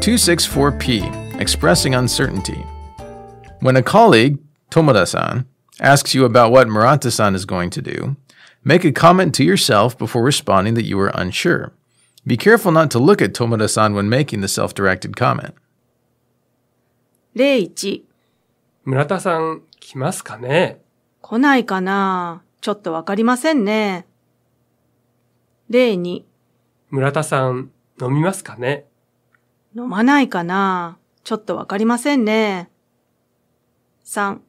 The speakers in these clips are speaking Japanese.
264P, expressing uncertainty. When a colleague, Tomoda-san, asks you about what Murata-san is going to do, make a comment to yourself before responding that you are unsure. Be careful not to look at Tomoda-san when making the self-directed comment. 01村田さん来ますかね来ないかなちょっとわかりませんね。02村田さん飲みますかね飲まないかなちょっとわかりませんね。3。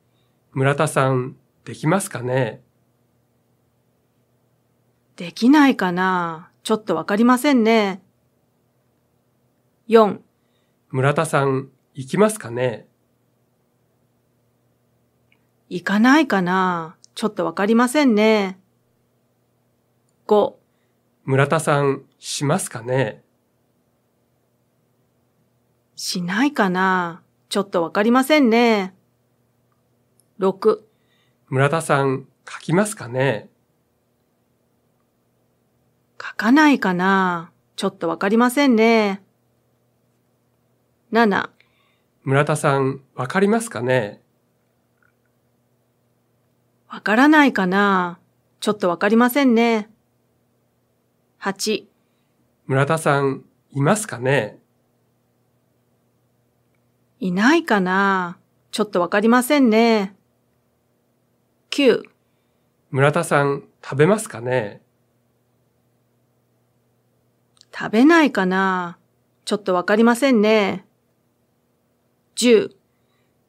村田さん、できますかねできないかなちょっとわかりませんね。4。村田さん、行きますかね行かないかなちょっとわかりませんね。5。村田さん、しますかねしないかなちょっとわかりませんね。6。村田さん、書きますかね書かないかなちょっとわかりませんね。7。村田さん、わかりますかねわからないかなちょっとわかりませんね。8。村田さん、いますかねいないかなちょっとわかりませんね。9。村田さん、食べますかね食べないかなちょっとわかりませんね。10。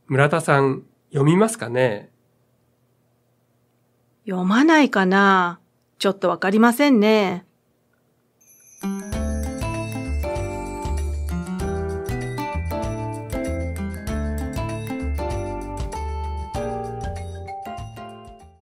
村田さん、読みますかね読まないかなちょっとわかりませんね。